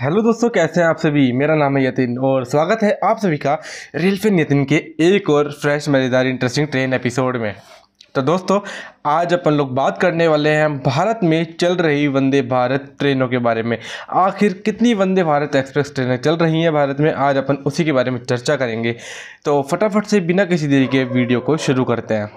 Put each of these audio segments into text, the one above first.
hello दोस्तों कैसे हैं आप सभी मेरा नाम है यतिन और स्वागत है आप सभी का रेलफिन यतिन के एक और फ्रेश मज़ेदार इंटरेस्टिंग ट्रेन एपिसोड में तो दोस्तों आज अपन लोग बात करने वाले हैं भारत में चल रही वंदे भारत ट्रेनों के बारे में आखिर कितनी वंदे भारत एक्सप्रेस ट्रेनें चल रही हैं भारत में आज अपन उसी के बारे में चर्चा करेंगे तो फटाफट से बिना किसी देरी के वीडियो को शुरू करते हैं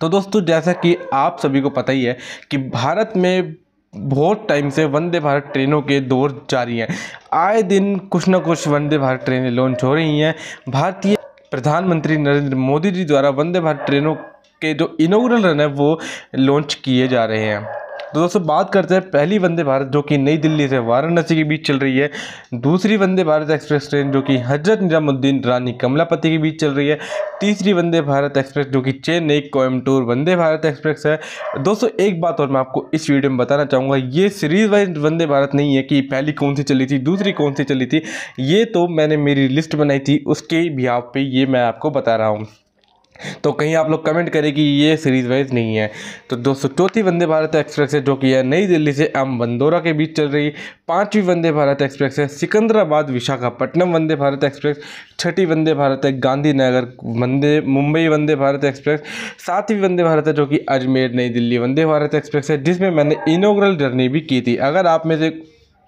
तो दोस्तों जैसा कि आप सभी को पता ही है कि भारत में बहुत टाइम से वंदे भारत ट्रेनों के दौर जारी हैं आए दिन कुछ ना कुछ वंदे भारत ट्रेनें लॉन्च हो रही हैं भारतीय प्रधानमंत्री नरेंद्र मोदी जी द्वारा वंदे भारत ट्रेनों के जो इनोग्रल रन है वो लॉन्च किए जा रहे हैं तो दोस्तों बात करते हैं पहली वंदे भारत जो कि नई दिल्ली से वाराणसी के बीच चल रही है दूसरी वंदे भारत एक्सप्रेस ट्रेन जो कि हजरत निजामुद्दीन रानी कमलापति के बीच चल रही है तीसरी वंदे भारत एक्सप्रेस जो कि चेन्नई कोयमटूर वंदे भारत एक्सप्रेस है दोस्तों एक बात और मैं आपको इस वीडियो में बताना चाहूँगा ये सीरीज वाइज वंदे भारत नहीं है कि पहली कौन सी चली थी दूसरी कौन सी चली थी ये तो मैंने मेरी लिस्ट बनाई थी उसके भी आप पे ये मैं आपको बता रहा हूँ तो कहीं आप लोग कमेंट करें कि ये सीरीज़ वाइज नहीं है तो दोस्तों चौथी वंदे भारत एक्सप्रेस है जो कि है नई दिल्ली से एम बंदोरा के बीच चल रही पांचवी वंदे भारत एक्सप्रेस है सिकंदराबाद विशाखापट्टनम वंदे भारत एक्सप्रेस छठी वंदे भारत है गांधीनगर वंदे मुंबई वंदे भारत एक्सप्रेस सातवीं वंदे भारत है जो कि अजमेर नई दिल्ली वंदे भारत एक्सप्रेस है जिसमें मैंने इनोग्रल जर्नी भी की थी अगर आप में से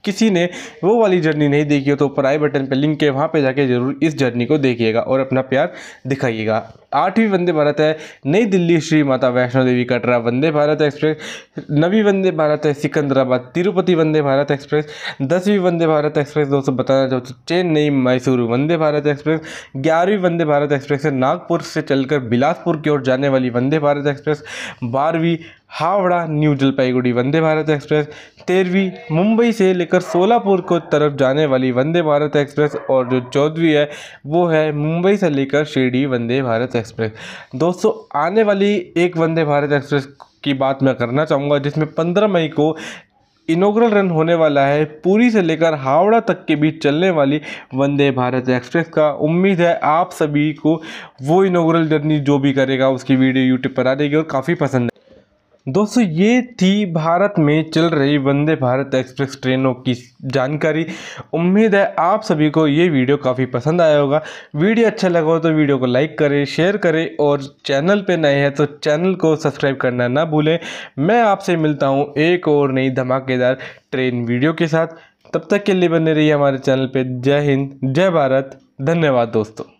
किसी ने वो वाली जर्नी नहीं देखी हो तो ऊपर आई बटन पर लिंक के वहाँ पे जाके जरूर इस जर्नी को देखिएगा और अपना प्यार दिखाइएगा आठवीं वंदे भारत है नई दिल्ली श्री माता वैष्णो देवी कटरा वंदे भारत एक्सप्रेस नवी वंदे भारत है सिकंदराबाद तिरुपति वंदे भारत एक्सप्रेस दसवीं वंदे भारत एक्सप्रेस दोस्तों बताना चाहते तो चेन्नई मैसूर वंदे भारत एक्सप्रेस ग्यारहवीं वंदे भारत एक्सप्रेस है नागपुर से चलकर बिलासपुर की ओर जाने वाली वंदे भारत एक्सप्रेस बारहवीं हावड़ा न्यू जलपाईगुड़ी वंदे भारत एक्सप्रेस तेरहवीं मुंबई से लेकर सोलापुर को तरफ जाने वाली वंदे भारत एक्सप्रेस और जो चौदहवीं है वो है मुंबई से लेकर शिरडी वंदे भारत एक्सप्रेस दोस्तों आने वाली एक वंदे भारत एक्सप्रेस की बात मैं करना चाहूँगा जिसमें पंद्रह मई को इनोग्रल रन होने वाला है पूरी से लेकर हावड़ा तक के बीच चलने वाली वंदे भारत एक्सप्रेस का उम्मीद है आप सभी को वो इनोग्रल जर्नी जो भी करेगा उसकी वीडियो यूट्यूब पर आ जाएगी और काफ़ी पसंद है दोस्तों ये थी भारत में चल रही वंदे भारत एक्सप्रेस ट्रेनों की जानकारी उम्मीद है आप सभी को ये वीडियो काफ़ी पसंद आया होगा वीडियो अच्छा लगा हो तो वीडियो को लाइक करें शेयर करें और चैनल पे नए हैं तो चैनल को सब्सक्राइब करना ना भूलें मैं आपसे मिलता हूँ एक और नई धमाकेदार ट्रेन वीडियो के साथ तब तक के लिए बने रही हमारे चैनल पर जय हिंद जय भारत धन्यवाद दोस्तों